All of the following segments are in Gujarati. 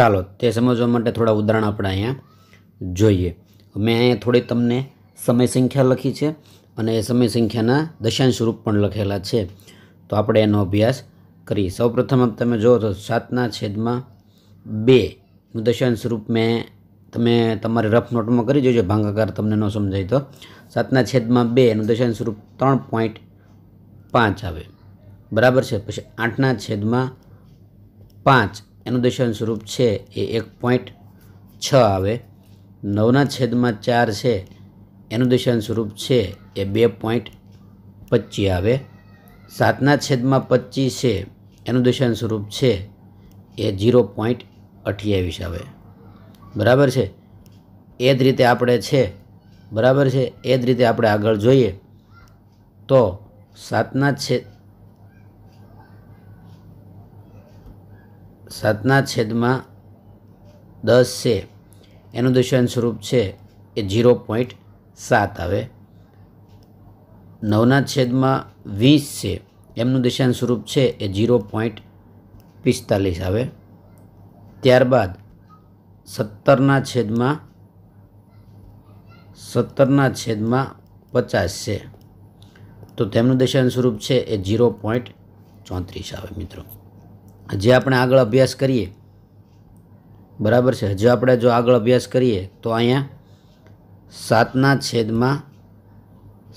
ચાલો તે સમજવા માટે થોડા ઉદાહરણ આપણે અહીંયા જોઈએ મેં અહીંયા થોડી તમને સમય સંખ્યા લખી છે અને એ સમય સંખ્યાના દશાંશ રૂપ પણ લખેલા છે તો આપણે એનો અભ્યાસ કરીએ સૌપ્રથમ તમે જુઓ તો સાતના છેદમાં બેનું દશાંશ રૂપ મેં તમે તમારી રફ નોટમાં કરી જોજો ભાંગાકાર તમને ન સમજાય તો સાતના છેદમાં બે એનું દશાંશ રૂપ ત્રણ પોઈન્ટ પાંચ આવે બરાબર છે પછી આઠના છેદમાં પાંચ એનું દશાંશ સ્વરૂપ છે એ એક પોઈન્ટ છ આવે નવના છેદમાં ચાર છે એનું દશાંશ સ્વરૂપ છે એ બે પોઈન્ટ પચીસ આવે સાતના છેદમાં પચીસ છે એનું દશાંશ સ્વરૂપ છે એ જીરો પોઈન્ટ અઠ્યાવીસ આવે બરાબર છે એ જ રીતે આપણે છે બરાબર છે એ જ રીતે આપણે આગળ જોઈએ તો સાતના છેદ સાતના છેદમાં દસ છે એનું દશાંશ સ્વરૂપ છે એ ઝીરો પોઈન્ટ સાત આવે નવના છેદમાં વીસ છે એમનું દશાંશ સ્વરૂપ છે એ ઝીરો પોઈન્ટ પિસ્તાલીસ આવે ત્યારબાદ સત્તરના છેદમાં સત્તરના છેદમાં પચાસ છે તો તેમનું દશાંશ સ્વરૂપ છે એ ઝીરો પોઈન્ટ ચોત્રીસ આવે મિત્રો હજી આપણે આગળ અભ્યાસ કરીએ બરાબર છે હજુ આપણે જો આગળ અભ્યાસ કરીએ તો અહીંયા સાતના છેદમાં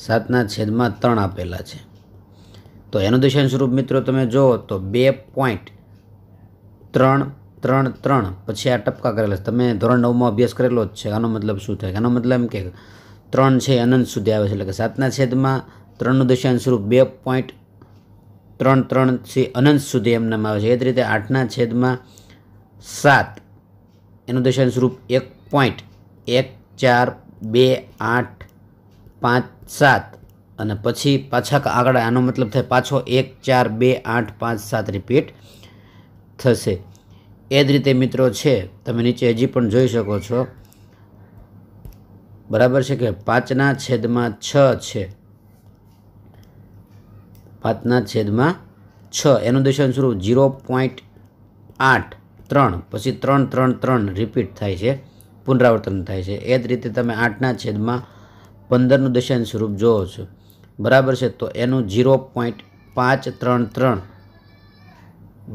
સાતના છેદમાં ત્રણ આપેલા છે તો એનું દિશાંશ સ્વરૂપ મિત્રો તમે જુઓ તો બે પોઈન્ટ ત્રણ ત્રણ ત્રણ પછી આ ટપકા કરેલા છે તમે ધોરણ નવમાં અભ્યાસ કરેલો જ છે આનો મતલબ શું થાય આનો મતલબ એમ કે ત્રણ છે અનંત સુધી આવે છે એટલે કે સાતના છેદમાં ત્રણનું દશાંશ સ્વરૂપ બે પોઈન્ટ ત્રણ ત્રણથી અનંત સુધી એમ નામ આવે છે એ જ રીતે આઠના છેદમાં સાત એનું દશાંશ રૂપ એક પોઈન્ટ એક ચાર બે આઠ પાંચ સાત અને પછી પાછા આગળ આનો મતલબ થાય પાછો એક ચાર બે આઠ પાંચ સાત રિપીટ થશે એ જ રીતે મિત્રો છે તમે નીચે હજી પણ જોઈ શકો છો બરાબર છે કે પાંચના છેદમાં છ છે પાંચના છેદમાં છ એનું દશાંશ સ્વરૂપ ઝીરો પોઈન્ટ આઠ ત્રણ પછી ત્રણ ત્રણ ત્રણ રિપીટ થાય છે પુનરાવર્તન થાય છે એ જ રીતે તમે આઠના છેદમાં પંદરનું દશાંશ સ્વરૂપ જોવો છો બરાબર છે તો એનું જીરો પોઈન્ટ પાંચ ત્રણ ત્રણ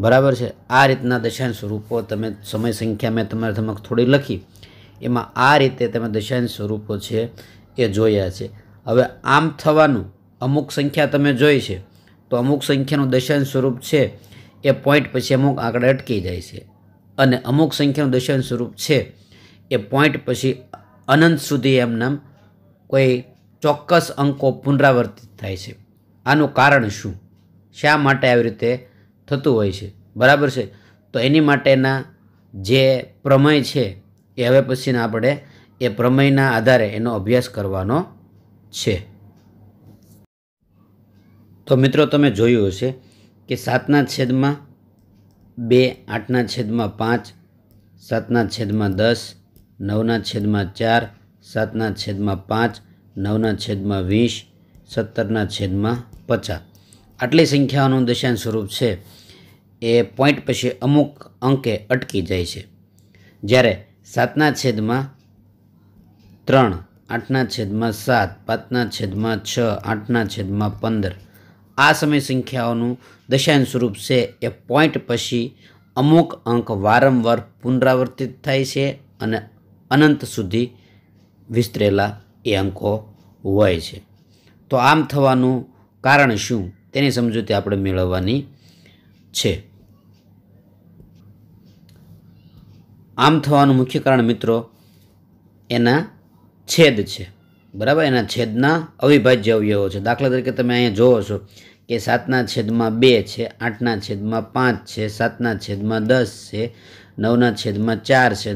બરાબર છે આ રીતના દશાંશ સ્વરૂપો તમે સમય સંખ્યા મેં તમારે ધમક થોડી લખી એમાં આ રીતે તમે દશાંશ સ્વરૂપો છે એ જોયા છે હવે આમ થવાનું અમુક સંખ્યા તમે જોઈ છે તો અમુક સંખ્યાનું દશાંશ સ્વરૂપ છે એ પોઈન્ટ પછી અમુક આંકડા અટકી જાય છે અને અમુક સંખ્યાનું દશાંશ સ્વરૂપ છે એ પોઈન્ટ પછી અનંત સુધી એમ કોઈ ચોક્કસ અંકો પુનરાવર્તિત થાય છે આનું કારણ શું શા માટે આવી રીતે થતું હોય છે બરાબર છે તો એની માટેના જે પ્રમેય છે એ હવે પછીના આપણે એ પ્રમેયના આધારે એનો અભ્યાસ કરવાનો છે તો મિત્રો તમે જોયું હશે કે સાતના છેદમાં બે આઠના છેદમાં પાંચ સાતના છેદમાં દસ નવના છેદમાં ચાર સાતના છેદમાં પાંચ નવના છેદમાં વીસ સત્તરના છેદમાં પચાસ આટલી સંખ્યાઓનું દશાંશ સ્વરૂપ છે એ પોઈન્ટ પછી અમુક અંકે અટકી જાય છે જ્યારે સાતના છેદમાં ત્રણ આઠના છેદમાં સાત પાંચના છેદમાં છ આઠના છેદમાં પંદર આ સમય સંખ્યાઓનું દશાંશ સ્વરૂપ છે એ પોઈન્ટ પછી અમુક અંક વારંવાર પુનરાવર્તિત થાય છે અને અનંત સુધી વિસ્તરેલા એ અંકો હોય છે તો આમ થવાનું કારણ શું તેની સમજૂતી આપણે મેળવવાની છે આમ થવાનું મુખ્ય કારણ મિત્રો એના છેદ છે બરાબર એના છેદના અવિભાજ્ય અવયવો છે દાખલા તરીકે તમે અહીંયા જોવો છો કે સાતના છેદમાં બે છે આઠના છેદમાં પાંચ છે સાતના છેદમાં દસ છે નવના છેદમાં ચાર છે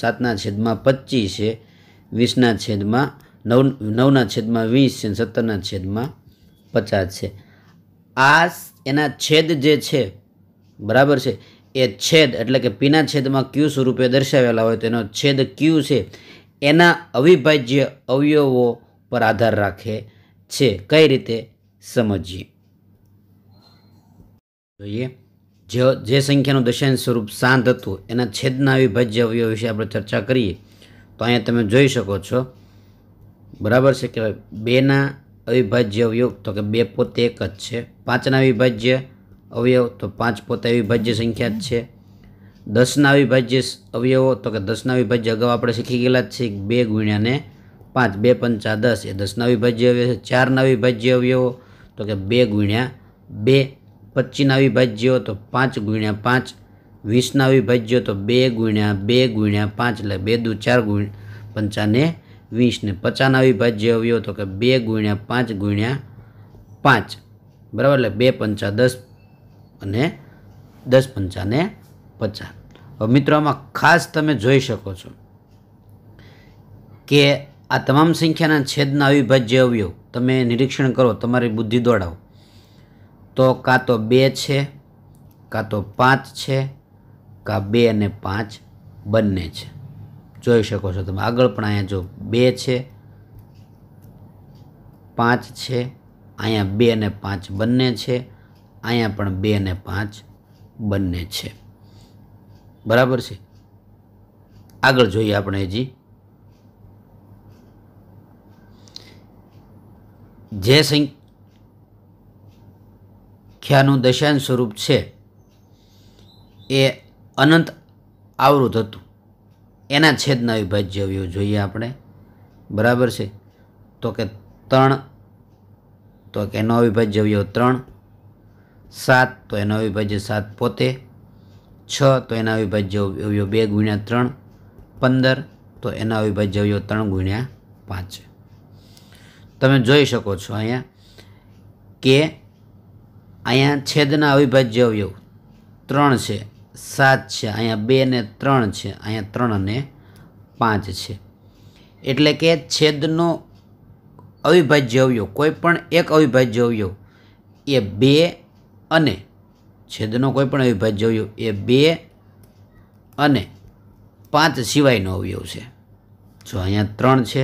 સાતના છેદમાં પચીસ છે વીસના છેદમાં નવ નવના છેદમાં વીસ છે સત્તરના છેદમાં પચાસ છે આ એના છેદ જે છે બરાબર છે એ છેદ એટલે કે પીના છેદમાં ક્યુ સ્વરૂપે દર્શાવેલા હોય તેનો છેદ ક્યુ છે એના અવિભાજ્ય અવયવો પર આધાર રાખે છે કઈ રીતે સમજીએ જોઈએ જે જે સંખ્યાનું દશાંશ સ્વરૂપ શાંત હતું એના છેદના અવિભાજ્ય અવયવ વિશે આપણે ચર્ચા કરીએ તો અહીંયા તમે જોઈ શકો છો બરાબર છે કે બેના અવિભાજ્ય અવયવ તો કે બે પોતે એક જ છે પાંચના અવિભાજ્ય અવયવ તો પાંચ પોતે અવિભાજ્ય સંખ્યા જ છે દસના વિભાજ્ય અવયવો તો કે દસના વિભાજ્ય અગાઉ આપણે શીખી ગયેલા જ છીએ બે ગુણ્યાને પાંચ બે પંચા દસ એ દસના વિભાજ્ય અવયવ છે ચારના વિભાજ્ય અવયવો તો કે બે ગુણ્યા બે પચીના વિભાજ્યો તો પાંચ ગુણ્યા પાંચ વીસના વિભાજ્યો તો બે ગુણ્યા બે ગુણ્યા પાંચ એટલે બે દુ ચાર ગુણ પંચાને વીસ ને પચાના વિભાજ્ય અવયવ તો કે બે ગુણ્યા પાંચ ગુણ્યા પાંચ બરાબર એટલે બે પંચા દસ અને દસ પંચાને પચાસ મિત્રો આમાં ખાસ તમે જોઈ શકો છો કે આ તમામ સંખ્યાના છેદના અવિભાજ્ય અવયવ તમે નિરીક્ષણ કરો તમારી બુદ્ધિ દોડાવો તો કાં તો બે છે કાં તો પાંચ છે કાં બે અને પાંચ બંને છે જોઈ શકો છો તમે આગળ પણ અહીંયા જો બે છે પાંચ છે અહીંયા બે અને પાંચ બંને છે અહીંયા પણ બે અને પાંચ બંને છે બરાબર છે આગળ જોઈએ આપણે હજી જે સંખ્યાનું દશાંશ સ્વરૂપ છે એ અનંત આવૃત હતું એના છેદના વિભાજ્ય અવયવ જોઈએ આપણે બરાબર છે તો કે ત્રણ તો કે એનો અવિભાજ્ય અવયવ ત્રણ સાત તો એનો અવિભાજ્ય સાત પોતે છ તો એના અવિભાજ્ય અવયવ બે ગુણ્યા ત્રણ પંદર તો એના અવિભાજ્ય અવયવ ત્રણ ગુણ્યા પાંચ તમે જોઈ શકો છો અહીંયા કે અહીંયા છેદના અવિભાજ્ય અવયવ ત્રણ છે સાત છે અહીંયા બે ને ત્રણ છે અહીંયા ત્રણ અને પાંચ છે એટલે કે છેદનો અવિભાજ્ય અવયવ કોઈ પણ એક અવિભાજ્ય અવયવ એ બે અને છેદનો કોઈ પણ અવિભાજ્ય અવયવ એ બે અને પાંચ સિવાયનો અવયવ છે જો અહીંયા ત્રણ છે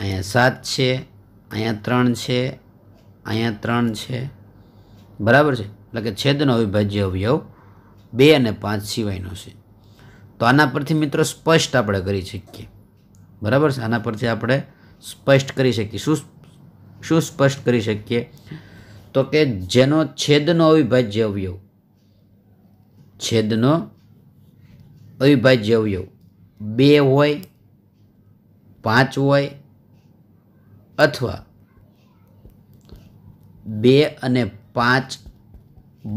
અહીંયા સાત છે અહીંયા ત્રણ છે અહીંયા ત્રણ છે બરાબર છે એટલે કે છેદનો અવિભાજ્ય અવયવ બે અને પાંચ સિવાયનો છે તો આના પરથી મિત્રો સ્પષ્ટ આપણે કરી શકીએ બરાબર છે આના પરથી આપણે સ્પષ્ટ કરી શકીએ શું શું સ્પષ્ટ કરી શકીએ તો કે જેનો છેદનો અવિભાજ્ય અવયવ છેદનો અવિભાજ્ય અવયવ બે હોય પાંચ હોય અથવા બે અને પાંચ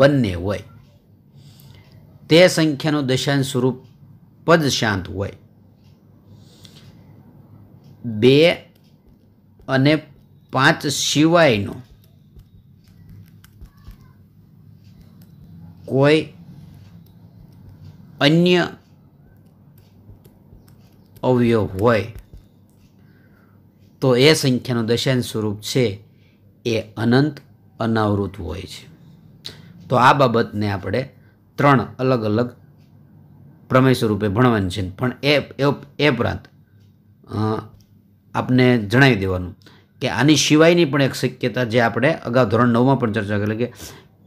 બંને હોય તે સંખ્યાનું દશાંશ સ્વરૂપ પદ શાંત હોય બે અને પાંચ સિવાયનો કોઈ અન્ય અવયવ હોય તો એ સંખ્યાનું દશાંશ સ્વરૂપ છે એ અનંત અનાવૃત હોય છે તો આ બાબતને આપણે ત્રણ અલગ અલગ પ્રમેય સ્વરૂપે ભણવાની છે પણ એ એ પ્રાંત આપને જણાવી દેવાનું કે આની સિવાયની પણ એક શક્યતા જે આપણે અગાઉ ધોરણ નવમાં પણ ચર્ચા કરી કે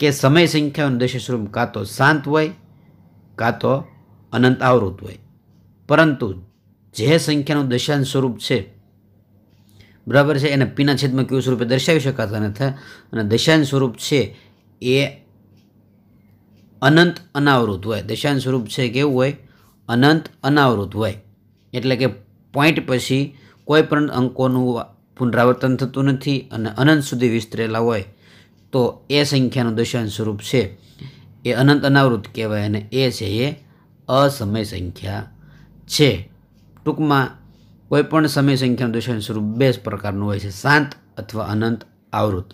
કે સમય સંખ્યાનું સ્વરૂપ કાં તો શાંત હોય કાં તો અનંત આવૃત હોય પરંતુ જે સંખ્યાનું દશાંત સ્વરૂપ છે બરાબર છે એને પીના છેદમાં કેવું સ્વરૂપે દર્શાવી શકાતા નથી અને દશાંત સ્વરૂપ છે એ અનંત અનાવૃત હોય દશાંત સ્વરૂપ છે કેવું હોય અનંત અનાવૃત હોય એટલે કે પોઈન્ટ પછી કોઈ પણ અંકોનું પુનરાવર્તન થતું નથી અને અનંત સુધી વિસ્તરેલા હોય તો એ સંખ્યાનું દશાંશ સ્વરૂપ છે એ અનંત અનાવૃત કહેવાય અને એ છે એ અસમય સંખ્યા છે ટૂંકમાં કોઈપણ સમય સંખ્યાનું દશાંશ સ્વરૂપ બે પ્રકારનું હોય છે શાંત અથવા અનંત આવૃત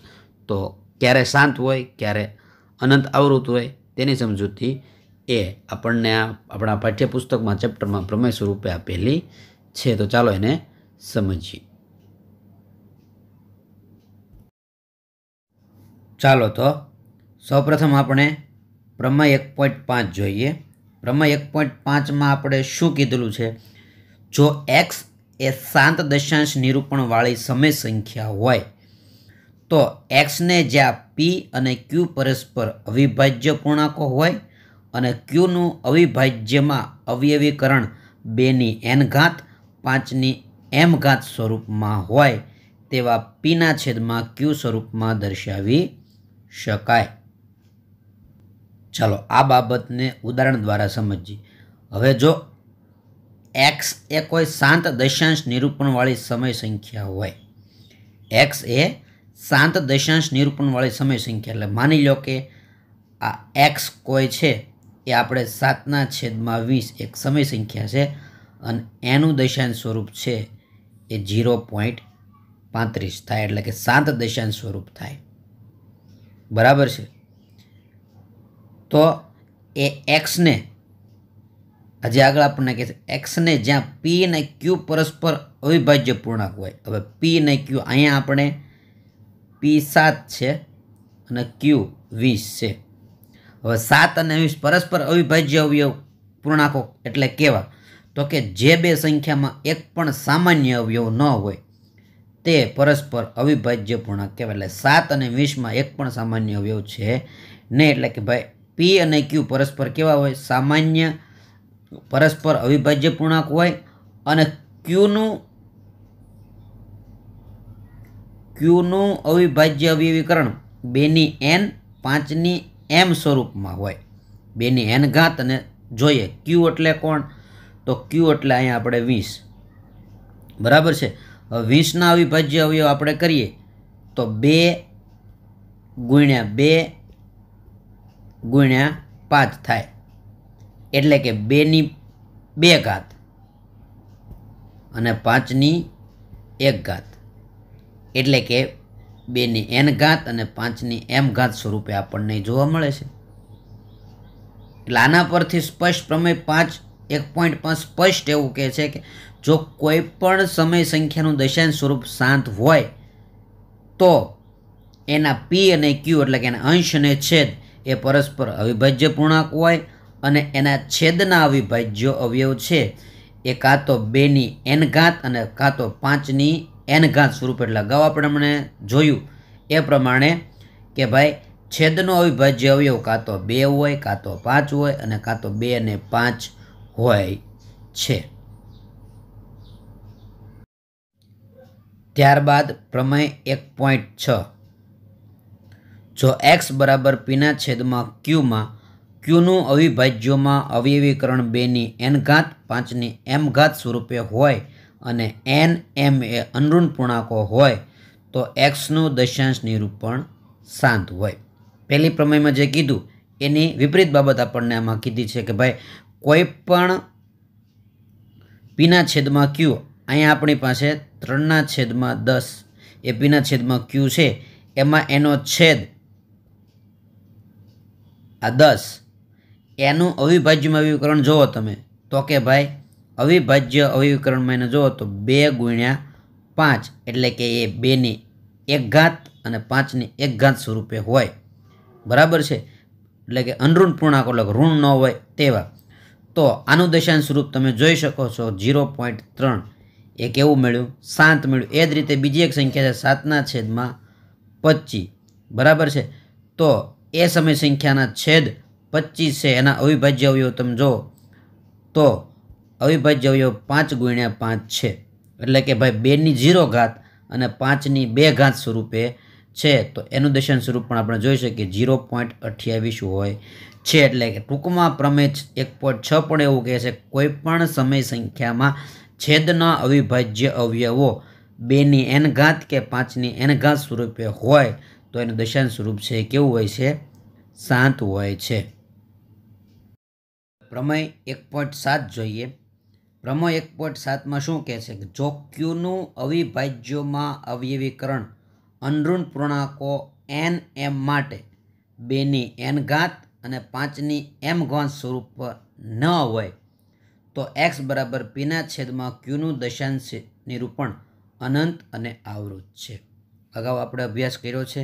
તો ક્યારે શાંત હોય ક્યારે અનંત આવૃત હોય તેની સમજૂતી એ આપણને આ આપણા પાઠ્યપુસ્તકમાં ચેપ્ટરમાં પ્રમેય સ્વરૂપે આપેલી છે તો ચાલો એને સમજીએ ચાલો તો સૌપ્રથમ આપણે પ્રમેય એક પોઈન્ટ પાંચ જોઈએ પ્રમેય એક પોઈન્ટ પાંચમાં આપણે શું કીધેલું છે જો એક્સ એ શાંત દશાંશ નિરૂપણવાળી સમય સંખ્યા હોય તો એક્સને જ્યાં પી અને ક્યુ પરસ્પર અવિભાજ્ય પૂર્ણાંકો હોય અને ક્યુનું અવિભાજ્યમાં અવયવીકરણ બેની એન ઘાત પાંચની એમ ઘાત સ્વરૂપમાં હોય તેવા પીના છેદમાં ક્યુ સ્વરૂપમાં દર્શાવી શકાય ચાલો આ બાબતને ઉદાહરણ દ્વારા સમજીએ હવે જો એક્સ એ કોઈ શાંત દશાંશ નિરૂપણવાળી સમય સંખ્યા હોય એક્સ એ શાંત દશાંશ નિરૂપણવાળી સમય સંખ્યા એટલે માની લો કે આ એક્સ કોઈ છે એ આપણે સાતના છેદમાં વીસ એક સમય સંખ્યા છે અને એનું દશાંશ સ્વરૂપ છે એ ઝીરો પોઈન્ટ પાંત્રીસ થાય એટલે કે શાંત દશાંશ સ્વરૂપ થાય બરાબર છે તો એ એક્સને આજે આગળ આપણને કહે છે એક્સને જ્યાં પી અને ક્યુ પરસ્પર અવિભાજ્ય પૂર્ણાંક હોય હવે પી અને ક્યુ અહીંયા આપણે પી સાત છે અને ક્યુ વીસ છે હવે સાત અને વીસ પરસ્પર અવિભાજ્ય અવયવ પૂર્ણાંકો એટલે કેવા તો કે જે બે સંખ્યામાં એક પણ સામાન્ય અવયવ ન હોય તે પરસ્પર અવિભાજ્યપૂર્ણ કહેવાય એટલે સાત અને વીસમાં એક પણ સામાન્ય અવયવ છે નહીં એટલે કે ભાઈ પી અને ક્યુ પરસ્પર કેવા હોય સામાન્ય પરસ્પર અવિભાજ્ય પૂર્ણાંક હોય અને ક્યુનું ક્યુનું અવિભાજ્ય અવયવીકરણ બેની એન પાંચની એમ સ્વરૂપમાં હોય બેની એન ઘાત અને જોઈએ ક્યુ એટલે કોણ તો ક્યુ એટલે અહીંયા આપણે વીસ બરાબર છે વીસના અવિભાજ્ય અવયવ આપણે કરીએ તો બે ગુણ્યા બે ગુણ્યા પાંચ થાય એટલે કે બેની બે ઘાત અને પાંચની એક ઘાત એટલે કે બેની એન ઘાત અને પાંચની એમ ઘાત સ્વરૂપે આપણને જોવા મળે છે એટલે આના પરથી સ્પષ્ટ પ્રમેય પાંચ એક પોઈન્ટ પાંચ સ્પષ્ટ એવું કહે છે કે જો કોઈ પણ સમય સંખ્યાનું દશાંશ સ્વરૂપ શાંત હોય તો એના પી અને ક્યુ એટલે કે એના અંશ અને છેદ એ પરસ્પર અવિભાજ્ય પૂર્ણાંક હોય અને એના છેદના અવિભાજ્ય અવયવ છે એ કાં તો બેની એન ઘાત અને કાં તો પાંચની એન ઘાત સ્વરૂપ એટલે અગાઉ આપણે મને જોયું એ પ્રમાણે કે ભાઈ છેદનો અવિભાજ્ય અવયવ કાં તો બે હોય કાં તો પાંચ હોય અને કાં તો બે અને પાંચ હોય છે ત્યારબાદ પ્રમેય એક પોઈન્ટ છ જો એક્સ બરાબર પીના છેદમાં ક્યુમાં ક્યુનું અવિભાજ્યોમાં અવયવીકરણ બેની એન ઘાત પાંચની એમ ઘાત સ્વરૂપે હોય અને એન એમ એ અનઋણ પૂર્ણાંકો હોય તો એક્સનું દશાંશ નિરૂપણ શાંત હોય પહેલી પ્રમેયમાં જે કીધું એની વિપરીત બાબત આપણને આમાં કીધી છે કે ભાઈ કોઈ પણ પીના છેદમાં ક્યુ અહીંયા આપણી પાસે ત્રણના છેદમાં દસ એપીના છેદમાં ક્યુ છે એમાં એનો છેદ આ દસ એનું અવિભાજ્યમાં અવિકરણ જુઓ તમે તો કે ભાઈ અવિભાજ્ય અવિકરણમાં એને જુઓ તો બે ગુણ્યા પાંચ એટલે કે એ બેની એક ઘાત અને પાંચની એક ઘાત સ્વરૂપે હોય બરાબર છે એટલે કે અનઋણ પૂર્ણાંકો એટલે ઋણ ન હોય તેવા તો આનું દશાંશ સ્વરૂપ તમે જોઈ શકો છો ઝીરો પોઈન્ટ ત્રણ એ કેવું મળ્યું શાંત મળ્યું એ જ રીતે બીજી એક સંખ્યા છે સાતના છેદમાં પચીસ બરાબર છે તો એ સમય સંખ્યાના છેદ પચીસ છે એના અવિભાજ્ય અવયવ તમે જુઓ તો અવિભાજ્ય અવયવ પાંચ ગુણ્યા પાંચ છે એટલે કે ભાઈ બેની ઝીરો ઘાત અને પાંચની બે ઘાત સ્વરૂપે છે તો એનું દર્શન સ્વરૂપ પણ આપણે જોઈ શકીએ ઝીરો પોઈન્ટ અઠ્યાવીસ હોય છે એટલે કે ટૂંકમાં પ્રમેય એક પોઈન્ટ છ પણ એવું કહે છે કોઈપણ સમય સંખ્યામાં છેદના અવિભાજ્ય અવયવો બેની એન ઘાત કે પાંચની એન ઘાત સ્વરૂપે હોય તો એનું દશાંશ સ્વરૂપ છે કેવું હોય છે શાંત હોય છે પ્રમેય એક પોઈન્ટ સાત જોઈએ પ્રમેય એક પોઈન્ટ સાતમાં શું કહે છે જો ક્યુનું અવિભાજ્યોમાં અવયવીકરણ અનઋણ પૂર્ણાંકો એન એમ માટે બેની એન ઘાત અને પાંચની એમ ઘાત સ્વરૂપ ન હોય તો એક્સ બરાબર પીના છેદમાં ક્યુનું દશાંશ નિરૂપણ અનંત અને આવૃત છે અગાઉ આપણે અભ્યાસ કર્યો છે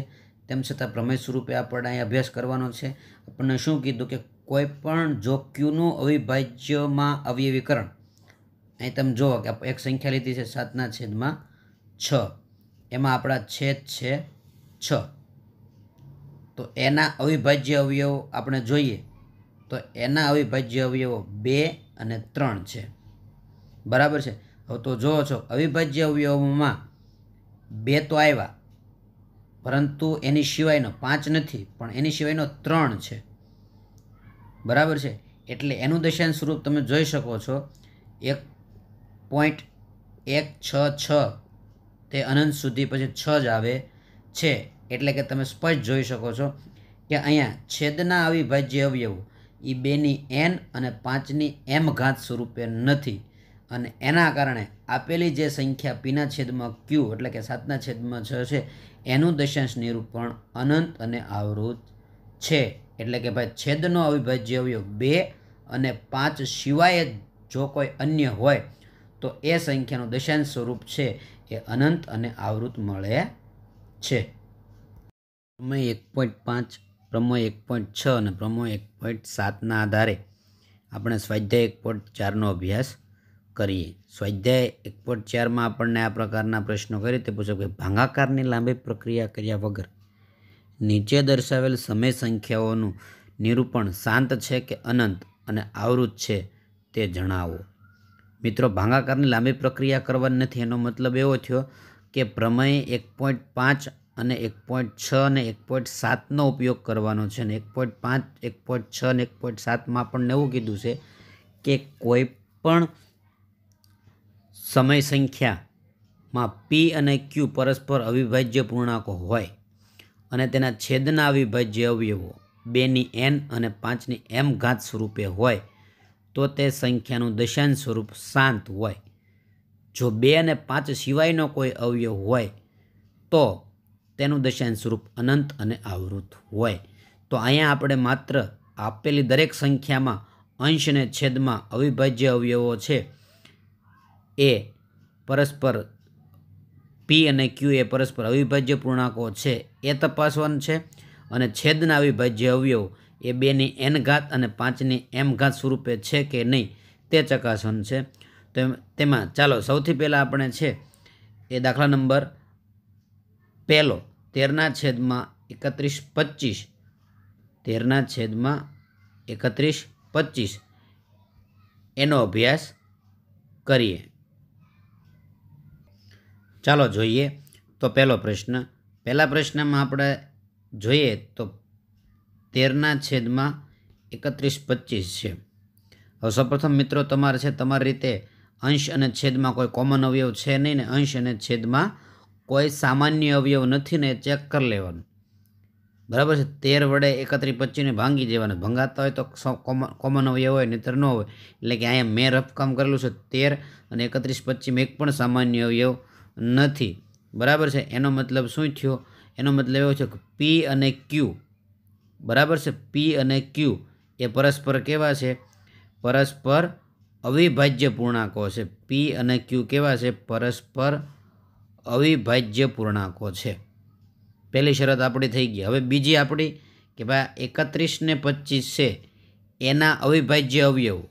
તેમ છતાં પ્રમેય સ્વરૂપે આપણે અહીં અભ્યાસ કરવાનો છે આપણને શું કીધું કે કોઈ પણ જો ક્યુનું અવિભાજ્યમાં અવયવીકરણ અહીં તમે જુઓ કે એક સંખ્યા લીધી છે સાતના છેદમાં છ એમાં આપણા છેદ છે છ તો એના અવિભાજ્ય અવયવો આપણે જોઈએ તો એના અવિભાજ્ય અવયવો બે અને ત્રણ છે બરાબર છે હવે તો જુઓ છો અવિભાજ્ય અવયવોમાં બે તો આવ્યા પરંતુ એની સિવાયનો પાંચ નથી પણ એની સિવાયનો ત્રણ છે બરાબર છે એટલે એનું દશાંશ સ્વરૂપ તમે જોઈ શકો છો એક પોઈન્ટ એક છ છ તે અનંત સુધી પછી છ જ આવે છે એટલે કે તમે સ્પષ્ટ જોઈ શકો છો કે અહીંયા છેદના અવિભાજ્ય અવયવો એ બેની એન અને પાંચની એમ ઘાત સ્વરૂપે નથી અને એના કારણે આપેલી જે સંખ્યા પીના છેદમાં ક્યુ એટલે કે સાતના છેદમાં છ છે એનું દશાંશ નિરૂપણ અનંત અને આવૃત છે એટલે કે ભાઈ છેદનો અવિભાજ્ય અવયવ બે અને પાંચ સિવાય જો કોઈ અન્ય હોય તો એ સંખ્યાનું દશાંશ સ્વરૂપ છે એ અનંત અને આવૃત મળે છે મેં એક પોઈન્ટ પાંચ પ્રમો એક પોઈન્ટ છ અને પ્રમો એક પોઈન્ટ સાતના આધારે આપણે સ્વાધ્યાય એક પોઈન્ટ ચારનો અભ્યાસ કરીએ સ્વાધ્યાય એક પોઈન્ટ ચારમાં આપણને આ પ્રકારના પ્રશ્નો કરી તે પૂછો કે ભાંગાકારની લાંબી પ્રક્રિયા કર્યા વગર નીચે દર્શાવેલ સમય સંખ્યાઓનું નિરૂપણ શાંત છે કે અનંત અને આવૃત છે તે જણાવો મિત્રો ભાંગાકારની લાંબી પ્રક્રિયા કરવાની નથી એનો મતલબ એવો થયો કે પ્રમેય એક પોઈન્ટ પાંચ અને એક પોઈન્ટ છ અને એક પોઈન્ટ સાતનો ઉપયોગ કરવાનો છે અને એક પોઈન્ટ પાંચ એક પોઈન્ટ છ અને એક પોઈન્ટ સાતમાં પણ એવું કીધું છે કે કોઈ પણ સમય સંખ્યામાં પી અને ક્યુ પરસ્પર અવિભાજ્ય પૂર્ણાંકો હોય અને તેના છેદના અવિભાજ્ય અવયવો બેની એન અને પાંચની એમ ઘાત સ્વરૂપે હોય તો તે સંખ્યાનું દશાંશ સ્વરૂપ શાંત હોય જો બે અને પાંચ સિવાયનો કોઈ અવયવ હોય તો તેનું દશાયન સ્વરૂપ અનંત અને આવૃત હોય તો અહીંયા આપણે માત્ર આપેલી દરેક સંખ્યામાં અંશ અને છેદમાં અવિભાજ્ય અવયવો છે એ પરસ્પર પી અને ક્યુ એ પરસ્પર અવિભાજ્ય પૂર્ણાંકો છે એ તપાસવાનું છે અને છેદના અવિભાજ્ય અવયવ એ બેની એન ઘાત અને પાંચની એમ ઘાત સ્વરૂપે છે કે નહીં તે ચકાસવાનું છે તેમાં ચાલો સૌથી પહેલાં આપણે છે એ દાખલા નંબર પહેલો તેરના છેદમાં એકત્રીસ પચીસ તેરના છેદમાં એકત્રીસ પચીસ એનો અભ્યાસ કરીએ ચાલો જોઈએ તો પહેલો પ્રશ્ન પહેલા પ્રશ્નમાં આપણે જોઈએ તો તેરના છેદમાં એકત્રીસ પચીસ છે હવે સૌપ્રથમ મિત્રો તમારે છે તમારી રીતે અંશ અને છેદમાં કોઈ કોમન અવયવ છે નહીં ને અંશ અને છેદમાં કોઈ સામાન્ય અવયવ નથી ને ચેક કરી લેવાનું બરાબર છે તેર વડે એકત્રી પચીને ભાંગી જવાના ભંગાતા હોય તો કોમન અવયવ હોય નહીતર ન હોય એટલે કે અહીંયા મેં રફકામ કરેલું છે તેર અને એકત્રીસ પચીમાં એક પણ સામાન્ય અવયવ નથી બરાબર છે એનો મતલબ શું થયો એનો મતલબ એવો છે કે પી અને ક્યુ બરાબર છે પી અને ક્યુ એ પરસ્પર કેવા છે પરસ્પર અવિભાજ્ય પૂર્ણાંકો છે પી અને ક્યુ કેવા છે પરસ્પર અવિભાજ્ય પૂર્ણાંકો છે પહેલી શરત આપણી થઈ ગઈ હવે બીજી આપણી કે ભાઈ એકત્રીસ ને પચીસ છે એના અવિભાજ્ય અવયવો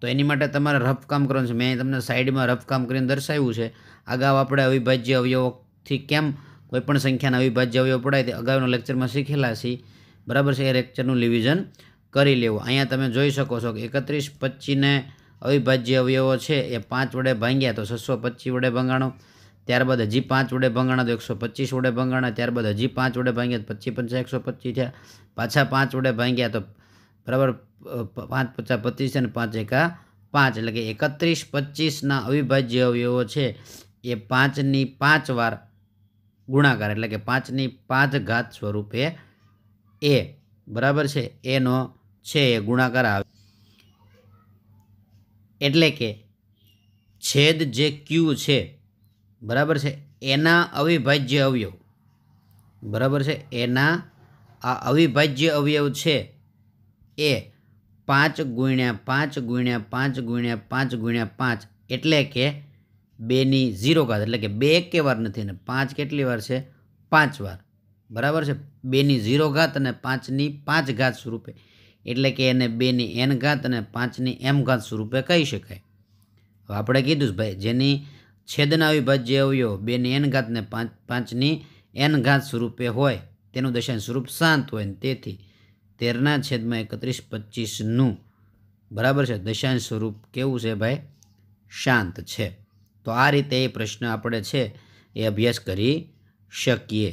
તો એની માટે તમારે રફ કામ કરવાનું છે મેં તમને સાઈડમાં રફ કામ કરીને દર્શાવ્યું છે અગાઉ આપણે અવિભાજ્ય અવયવોથી કેમ કોઈપણ સંખ્યાના અવિભાજ્ય અવયવ પડાય તે અગાઉના લેક્ચરમાં શીખેલા છે બરાબર છે એ લેક્ચરનું રિવિઝન કરી લેવું અહીંયા તમે જોઈ શકો છો કે એકત્રીસ પચીને અવિભાજ્ય અવયવો છે એ પાંચ વડે ભાંગ્યા તો છસો પચીસ વડે ભંગાણો ત્યારબાદ હજી પાંચ વડે ભંગાણા તો એકસો પચીસ વડે ભંગાણા ત્યારબાદ હજી પાંચ વડે ભાંગ્યા તો પચીસ પંચા એકસો પચીસ થયા પાછા પાંચ વડે ભાંગ્યા તો બરાબર પાંચ પચાસ પચીસ અને પાંચ એકા પાંચ એટલે કે એકત્રીસ પચીસના અવિભાજ્ય અવયવો છે એ પાંચની પાંચ વાર ગુણાકાર એટલે કે પાંચની પાંચ ઘાત સ્વરૂપે એ બરાબર છે એનો છે એ ગુણાકાર આવે એટલે કે છેદ જે ક્યુ છે બરાબર છે એના અવિભાજ્ય અવયવ બરાબર છે એના આ અવિભાજ્ય અવયવ છે એ પાંચ ગુણ્યા પાંચ ગુણ્યા પાંચ ગુણ્યા પાંચ ગુણ્યા પાંચ એટલે કે બેની ઝીરો ઘાત એટલે કે બે એકે વાર નથી ને પાંચ કેટલી વાર છે પાંચ વાર બરાબર છે બેની ઝીરો ઘાત અને પાંચની પાંચ ઘાત સ્વરૂપે એટલે કે એને બેની એન ઘાત અને પાંચની એમ ઘાત સ્વરૂપે કહી શકાય હવે આપણે કીધું ભાઈ જેની છેદના અવિભાજ્ય અવયવ બેની એન ઘાત પાંચ પાંચની એન ઘાત સ્વરૂપે હોય તેનું દશાંશ સ્વરૂપ શાંત હોય ને તેથી તેરના છેદમાં એકત્રીસ પચીસનું બરાબર છે દશાંશ સ્વરૂપ કેવું છે ભાઈ શાંત છે તો આ રીતે એ પ્રશ્ન આપણે છે એ અભ્યાસ કરી શકીએ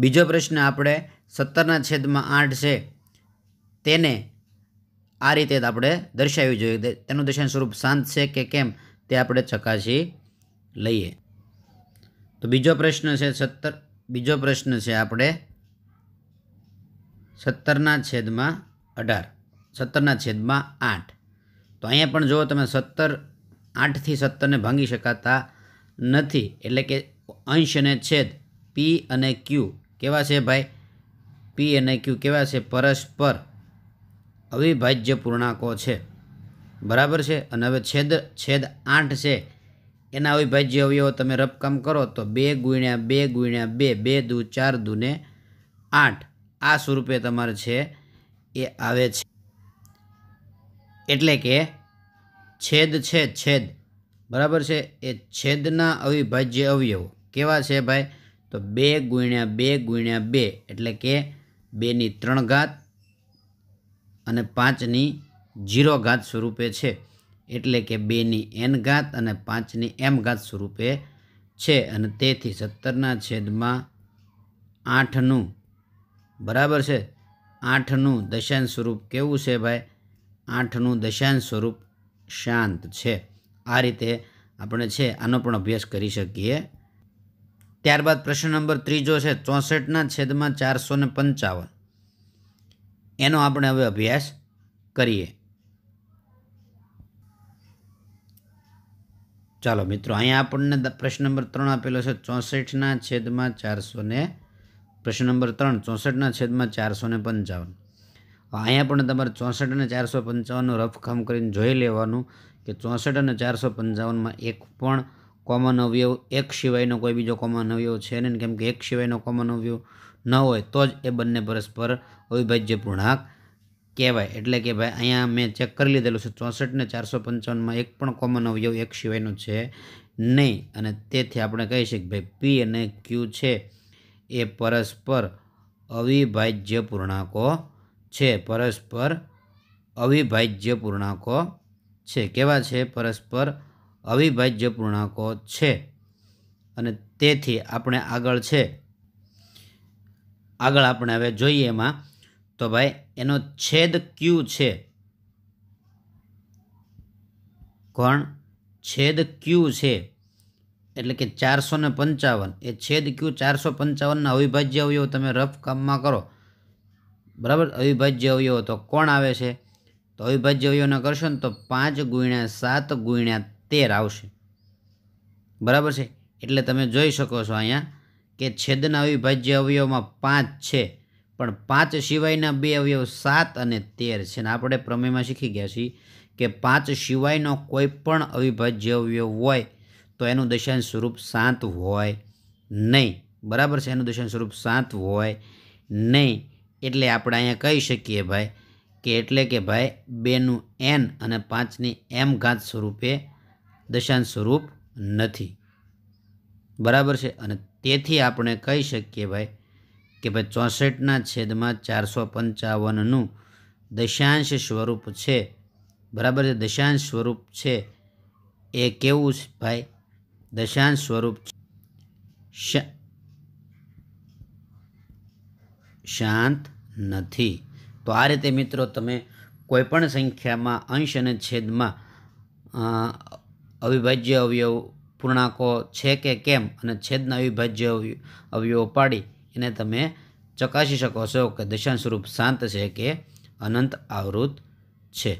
બીજો પ્રશ્ન આપણે સત્તરના છેદમાં આઠ છે તેને આ રીતે આપણે દર્શાવવી જોઈએ તેનું દશાંશ સ્વરૂપ શાંત છે કે કેમ તે આપણે ચકાસી લઈએ તો બીજો પ્રશ્ન છે સત્તર બીજો પ્રશ્ન છે આપણે સત્તરના છેદમાં અઢાર સત્તરના છેદમાં આઠ તો અહીંયા પણ જુઓ તમે સત્તર આઠથી સત્તરને ભાંગી શકાતા નથી એટલે કે અંશ અને છેદ પી અને ક્યુ કેવા છે ભાઈ પી અને ક્યુ કેવા છે પરસ્પર અવિભાજ્ય પૂર્ણાંકો છે બરાબર છે અને હવે છેદ છેદ આઠ છે એના અવિભાજ્ય અવયવો તમે રફકામ કરો તો બે ગુણ્યા બે ગુણ્યા બે બે દુ ચાર દુને આઠ આ સ્વરૂપે તમારે છે એ આવે છે એટલે કે છેદ છે છેદ બરાબર છે એ છેદના અવિભાજ્ય અવયવો કેવા છે ભાઈ તો બે ગુણ્યા બે ગુણ્યા બે એટલે કે બેની ત્રણ ઘાત અને પાંચની જીરો ઘાત સ્વરૂપે છે એટલે કે બેની એન ઘાત અને પાંચની એમ ઘાત સ્વરૂપે છે અને તેથી સત્તરના છેદમાં આઠનું બરાબર છે આઠનું દશાંશ સ્વરૂપ કેવું છે ભાઈ આઠનું દશાંશ સ્વરૂપ શાંત છે આ રીતે આપણે છે આનો પણ અભ્યાસ કરી શકીએ ત્યારબાદ પ્રશ્ન નંબર ત્રીજો છે ચોસઠના છેદમાં ચારસો ને પંચાવન એનો આપણે હવે અભ્યાસ કરીએ ચાલો મિત્રો અહીંયા આપણને પ્રશ્ન નંબર ત્રણ આપેલો છે ચોસઠના છેદમાં ચારસો ને પ્રશ્ન નંબર ત્રણ ચોસઠના છેદમાં ચારસો ને પંચાવન અહીંયા પણ તમારે ચોસઠ અને ચારસો પંચાવનનું રફખામ કરીને જોઈ લેવાનું કે ચોસઠ અને ચારસો પંચાવનમાં એક પણ કોમન અવયવ એક સિવાયનો કોઈ બીજો કોમન અવયવ છે નહીં કેમ કે એક સિવાયનો કોમન અવયવ ન હોય તો જ એ બંને પરસ્પર અવિભાજ્ય પૂર્ણાંક કહેવાય એટલે કે ભાઈ અહીંયા મેં ચેક કરી લીધેલું છે ચોસઠને ચારસો પંચાવનમાં એક પણ કોમન અવયવ એક સિવાયનો છે નહીં અને તેથી આપણે કહી શકીએ ભાઈ પી અને ક્યુ છે એ પરસ્પર અવિભાજ્ય પૂર્ણાંકો છે પરસ્પર અવિભાજ્ય પૂર્ણાંકો છે કેવા છે પરસ્પર અવિભાજ્ય પૂર્ણાંકો છે અને તેથી આપણે આગળ છે આગળ આપણે હવે જોઈએ એમાં તો ભાઈ એનો છેદ ક્યુ છે કોણ છેદ ક્યુ છે એટલે કે ચારસો ને પંચાવન એ છેદ ક્યુ ચારસો પંચાવનના અવિભાજ્ય અવયવ તમે રફ કામમાં કરો બરાબર અવિભાજ્ય અવયવ તો કોણ આવે છે તો અવિભાજ્ય અવયવને કરશો ને તો પાંચ ગુણ્યા સાત ગુણ્યા તેર આવશે બરાબર છે એટલે તમે જોઈ શકો છો અહીંયા કે છેદના અવિભાજ્ય અવયવમાં પાંચ છે પણ પાંચ સિવાયના બે અવયવ સાત અને તેર છે ને આપણે પ્રમેયમાં શીખી ગયા છીએ કે પાંચ સિવાયનો કોઈ પણ અવિભાજ્ય અવયવ હોય તો એનું દશાંશ સ્વરૂપ સાત હોય નહીં બરાબર છે એનું દશાંશ સ્વરૂપ સાત હોય નહીં એટલે આપણે અહીંયા કહી શકીએ ભાઈ કે એટલે કે ભાઈ બેનું એન અને પાંચની એમ ઘાત સ્વરૂપે દશાંશ સ્વરૂપ નથી બરાબર છે અને તેથી આપણે કહી શકીએ ભાઈ કે ભાઈ ચોસઠના છેદમાં ચારસો પંચાવનનું દશાંશ સ્વરૂપ છે બરાબર છે દશાંશ સ્વરૂપ છે એ કેવું છે ભાઈ દશાંશ સ્વરૂપ શાંત નથી તો આ રીતે મિત્રો તમે કોઈપણ સંખ્યામાં અંશ અને છેદમાં અવિભાજ્ય અવયવ પૂર્ણાંકો છે કે કેમ અને છેદના અવિભાજ્ય અવયવો પાડી એને તમે ચકાસી શકો છો કે દશાંશ સ્વરૂપ શાંત છે કે અનંત આવૃત છે